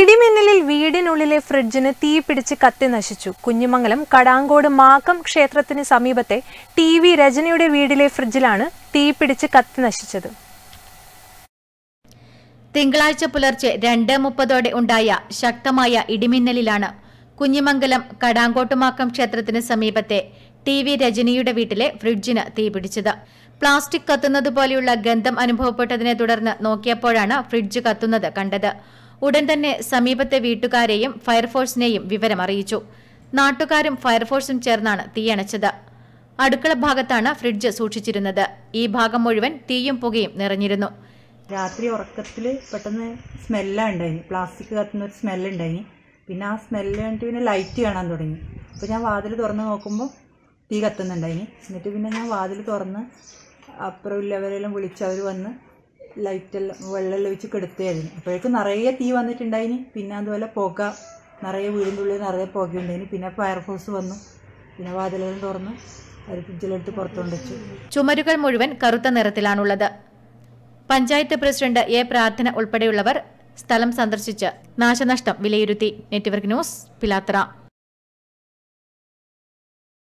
ഇടിമിന്നലിൽ വീടിനുള്ളിലെ ഫ്രിഡ്ജിന് തീപിടിച്ച് കത്തി നശിച്ചു കുഞ്ഞുമംഗലം കടാങ്കോട് മാക്കം ക്ഷേത്രത്തിന് സമീപത്തെ ടി വി രജനിയുടെ വീടിലെ ഫ്രിഡ്ജിലാണ് തീപിടിച്ച് കത്തി നശിച്ചത് തിങ്കളാഴ്ച പുലർച്ചെ രണ്ട് മുപ്പതോടെ ഉണ്ടായ ശക്തമായ ഇടിമിന്നലിലാണ് കുഞ്ഞിമംഗലം കടാങ്കോട്ടുമാക്കം ക്ഷേത്രത്തിന് സമീപത്തെ ടി വി രജനിയുടെ വീട്ടിലെ ഫ്രിഡ്ജിന് തീപിടിച്ചത് പ്ലാസ്റ്റിക് കത്തുന്നത് പോലെയുള്ള ഗന്ധം അനുഭവപ്പെട്ടതിനെ തുടർന്ന് നോക്കിയപ്പോഴാണ് ഫ്രിഡ്ജ് കത്തുന്നത് കണ്ടത് ഉടൻ തന്നെ സമീപത്തെ വീട്ടുകാരെയും ഫയർഫോഴ്സിനെയും വിവരം അറിയിച്ചു നാട്ടുകാരും ഫയർഫോഴ്സും ചേർന്നാണ് തീയണച്ചത് അടുക്കള ഭാഗത്താണ് ഫ്രിഡ്ജ് സൂക്ഷിച്ചിരുന്നത് ഈ ഭാഗം മുഴുവൻ തീയും പുകയും നിറഞ്ഞിരുന്നു രാത്രി ഉറക്കത്തിൽ പെട്ടെന്ന് സ്മെല്ലാണ് ഉണ്ടായി പ്ലാസ്റ്റിക് കത്തുന്ന ഒരു സ്മെല്ല് ഉണ്ടായി പിന്നെ ആ സ്മെല്ല് കണ്ടിട്ട് പിന്നെ ലൈറ്റ് കാണാൻ തുടങ്ങി അപ്പോൾ ഞാൻ വാതിൽ തുറന്ന് നോക്കുമ്പോൾ തീ കത്തുന്നുണ്ടായി എന്നിട്ട് പിന്നെ ഞാൻ വാതിൽ തുറന്ന് അപ്പുറം ഇല്ലവരെല്ലാം വിളിച്ചവർ വന്ന് ലൈറ്റെല്ലാം വെള്ളമെല്ലാം ഒഴിച്ച് കെടുത്തായിരുന്നു അപ്പോഴേക്കും നിറയെ തീ വന്നിട്ടുണ്ടായിന് പിന്നെ അതുപോലെ പുക നിറയെ വീടിൻ്റെ ഉള്ളിൽ നിറയെ പുകയുണ്ടായിന് പിന്നെ ഫയർഫോഴ്സ് വന്നു പിന്നെ വാതിലെല്ലാം തുറന്ന് അത് ഫ്രിഡ്ജിലെടുത്ത് പുറത്തുകൊണ്ട് വെച്ചു ചുമരുകൾ മുഴുവൻ കറുത്ത നിറത്തിലാണുള്ളത് പഞ്ചായത്ത് പ്രസിഡന്റ് എ പ്രാർത്ഥന ഉൾപ്പെടെയുള്ളവർ സ്ഥലം സന്ദർശിച്ച് നാശനഷ്ടം വിലയിരുത്തി നെറ്റ്വർക്ക് ന്യൂസ് പിലാത്ര